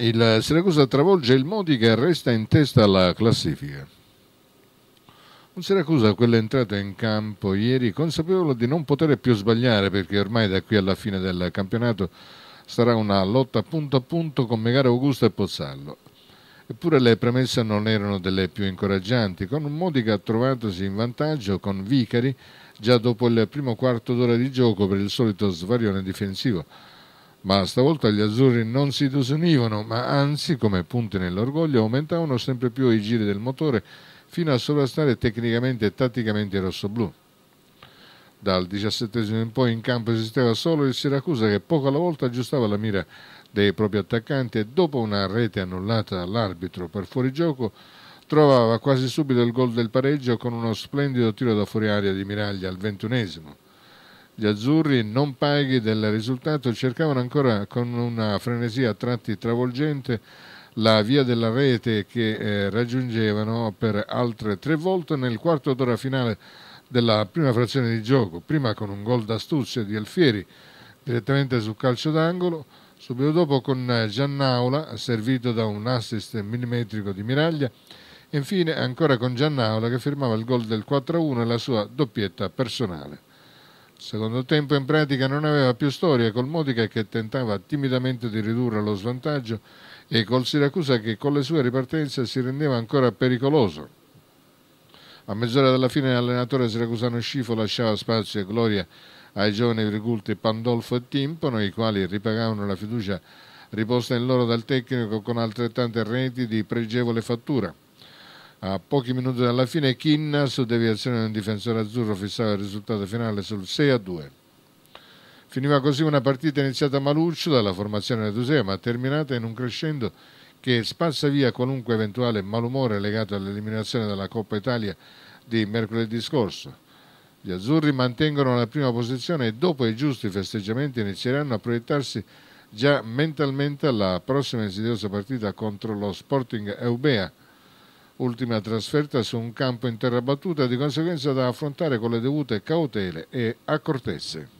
il Siracusa travolge il Modica e resta in testa alla classifica. Un Siracusa, quella entrata in campo ieri, consapevole di non poter più sbagliare perché ormai da qui alla fine del campionato sarà una lotta punto a punto con Megara Augusto e Pozzallo. Eppure le premesse non erano delle più incoraggianti, con un Modica trovatosi in vantaggio con Vicari già dopo il primo quarto d'ora di gioco per il solito svarione difensivo ma stavolta gli azzurri non si disunivano, ma anzi, come punte nell'orgoglio, aumentavano sempre più i giri del motore fino a sovrastare tecnicamente e tatticamente i rossoblù. Dal diciassettesimo in poi in campo esisteva solo il Siracusa che poco alla volta aggiustava la mira dei propri attaccanti e dopo una rete annullata dall'arbitro per fuorigioco trovava quasi subito il gol del pareggio con uno splendido tiro da fuori aria di Miraglia al ventunesimo. Gli azzurri non paghi del risultato cercavano ancora con una frenesia a tratti travolgente la via della rete che eh, raggiungevano per altre tre volte nel quarto d'ora finale della prima frazione di gioco, prima con un gol d'astuzia di Alfieri direttamente sul calcio d'angolo, subito dopo con Giannaula servito da un assist millimetrico di Miraglia e infine ancora con Giannaula che firmava il gol del 4-1 e la sua doppietta personale secondo tempo in pratica non aveva più storia col Modica che tentava timidamente di ridurre lo svantaggio e col Siracusa che con le sue ripartenze si rendeva ancora pericoloso. A mezz'ora dalla fine l'allenatore siracusano Scifo lasciava spazio e gloria ai giovani virgulti Pandolfo e Timpano, i quali ripagavano la fiducia riposta in loro dal tecnico con altrettante reti di pregevole fattura. A pochi minuti dalla fine Kinn su deviazione del difensore azzurro fissava il risultato finale sul 6 a 2. Finiva così una partita iniziata a Maluccio dalla formazione Redusea ma terminata in un crescendo che spazza via qualunque eventuale malumore legato all'eliminazione dalla Coppa Italia di mercoledì scorso. Gli azzurri mantengono la prima posizione e dopo i giusti festeggiamenti inizieranno a proiettarsi già mentalmente alla prossima insidiosa partita contro lo Sporting Eubea ultima trasferta su un campo in terra battuta di conseguenza da affrontare con le dovute cautele e accortezze.